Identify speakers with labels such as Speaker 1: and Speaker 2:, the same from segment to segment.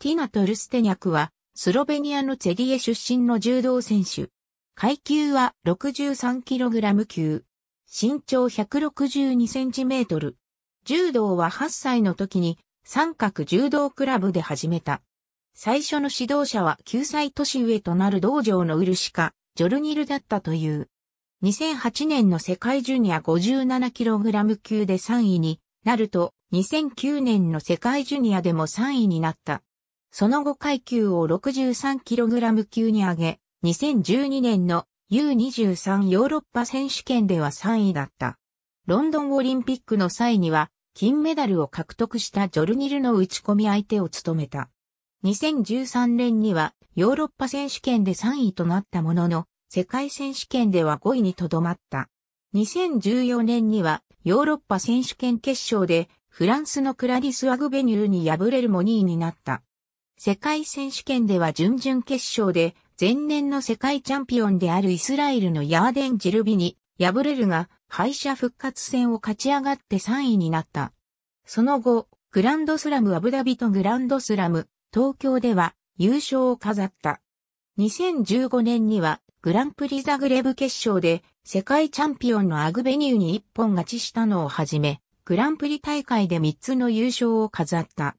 Speaker 1: ティナ・トルステニャクは、スロベニアのツェリエ出身の柔道選手。階級は 63kg 級。身長 162cm。柔道は8歳の時に三角柔道クラブで始めた。最初の指導者は9歳年上となる道場のウルシカ、ジョルニルだったという。2008年の世界ジュニア 57kg 級で3位になると、2009年の世界ジュニアでも3位になった。その後階級を 63kg 級に上げ、2012年の U23 ヨーロッパ選手権では3位だった。ロンドンオリンピックの際には、金メダルを獲得したジョルニルの打ち込み相手を務めた。2013年にはヨーロッパ選手権で3位となったものの、世界選手権では5位にとどまった。2014年にはヨーロッパ選手権決勝でフランスのクラディス・アグベニューに敗れるも2位になった。世界選手権では準々決勝で、前年の世界チャンピオンであるイスラエルのヤーデン・ジルビに敗れるが、敗者復活戦を勝ち上がって3位になった。その後、グランドスラムアブダビとグランドスラム、東京では優勝を飾った。2015年にはグランプリザグレブ決勝で世界チャンピオンのアグベニューに一本勝ちしたのをはじめ、グランプリ大会で3つの優勝を飾った。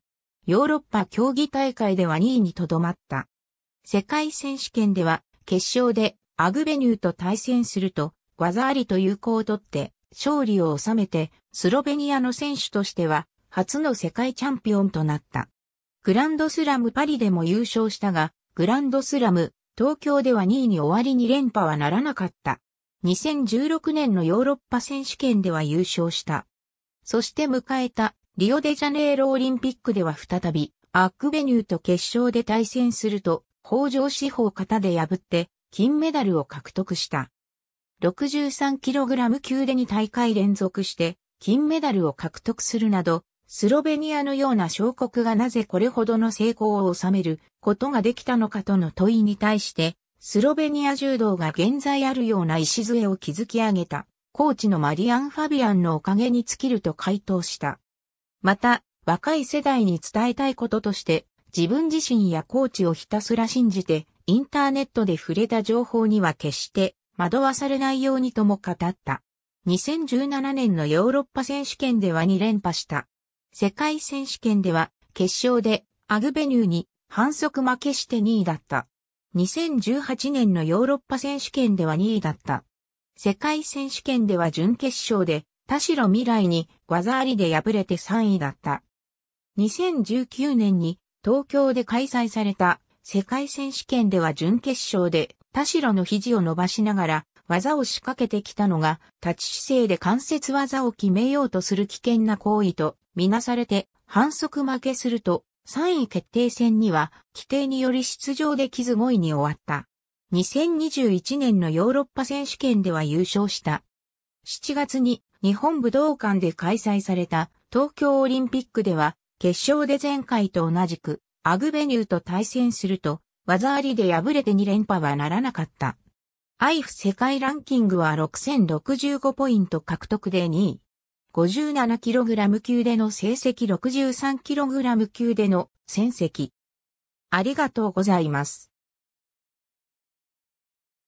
Speaker 1: ヨーロッパ競技大会では2位にとどまった。世界選手権では決勝でアグベニューと対戦すると技ありと有効を取って勝利を収めてスロベニアの選手としては初の世界チャンピオンとなった。グランドスラムパリでも優勝したが、グランドスラム東京では2位に終わりに連覇はならなかった。2016年のヨーロッパ選手権では優勝した。そして迎えたリオデジャネイロオリンピックでは再び、アックベニューと決勝で対戦すると、北条司法型で破って、金メダルを獲得した。63kg 級で2大会連続して、金メダルを獲得するなど、スロベニアのような小国がなぜこれほどの成功を収めることができたのかとの問いに対して、スロベニア柔道が現在あるような礎を築き上げた、コーチのマリアン・ファビアンのおかげに尽きると回答した。また、若い世代に伝えたいこととして、自分自身やコーチをひたすら信じて、インターネットで触れた情報には決して惑わされないようにとも語った。2017年のヨーロッパ選手権では2連覇した。世界選手権では決勝でアグベニューに反則負けして2位だった。2018年のヨーロッパ選手権では2位だった。世界選手権では準決勝で田代未来に技ありで敗れて3位だった。2019年に東京で開催された世界選手権では準決勝で田代の肘を伸ばしながら技を仕掛けてきたのが立ち姿勢で関節技を決めようとする危険な行為とみなされて反則負けすると3位決定戦には規定により出場できず5位に終わった。2021年のヨーロッパ選手権では優勝した。7月に日本武道館で開催された東京オリンピックでは、決勝で前回と同じく、アグベニューと対戦すると、技ありで敗れて2連覇はならなかった。アイフ世界ランキングは6065ポイント獲得で2位。57kg 級での成績 63kg 級での戦績。ありがとうございます。